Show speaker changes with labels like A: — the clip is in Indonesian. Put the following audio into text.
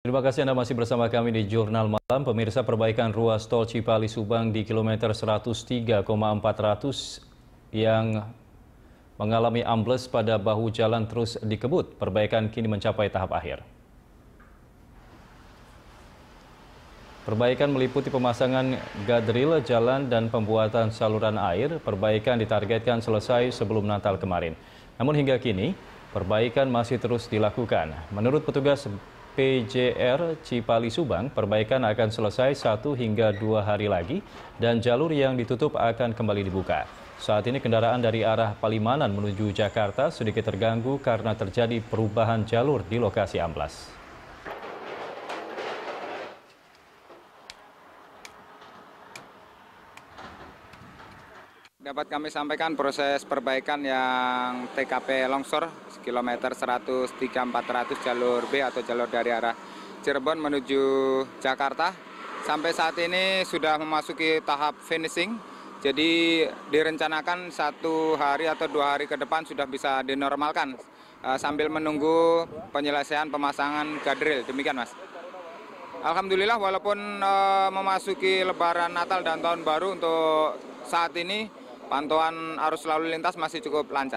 A: Terima kasih Anda masih bersama kami di Jurnal Malam. Pemirsa perbaikan ruas tol Cipali Subang di kilometer 103,400 yang mengalami ambles pada bahu jalan terus dikebut. Perbaikan kini mencapai tahap akhir. Perbaikan meliputi pemasangan gadril jalan dan pembuatan saluran air. Perbaikan ditargetkan selesai sebelum Natal kemarin. Namun hingga kini, perbaikan masih terus dilakukan. Menurut petugas PJR Cipali Subang, perbaikan akan selesai satu hingga dua hari lagi dan jalur yang ditutup akan kembali dibuka. Saat ini kendaraan dari arah Palimanan menuju Jakarta sedikit terganggu karena terjadi perubahan jalur di lokasi amblas.
B: Dapat kami sampaikan proses perbaikan yang TKP longsor kilometer 103 400 jalur B atau jalur dari arah Cirebon menuju Jakarta. Sampai saat ini sudah memasuki tahap finishing. Jadi direncanakan satu hari atau dua hari ke depan sudah bisa dinormalkan eh, sambil menunggu penyelesaian pemasangan gadril. Demikian mas. Alhamdulillah walaupun eh, memasuki lebaran Natal dan tahun baru untuk saat ini pantauan arus lalu lintas masih cukup lancar.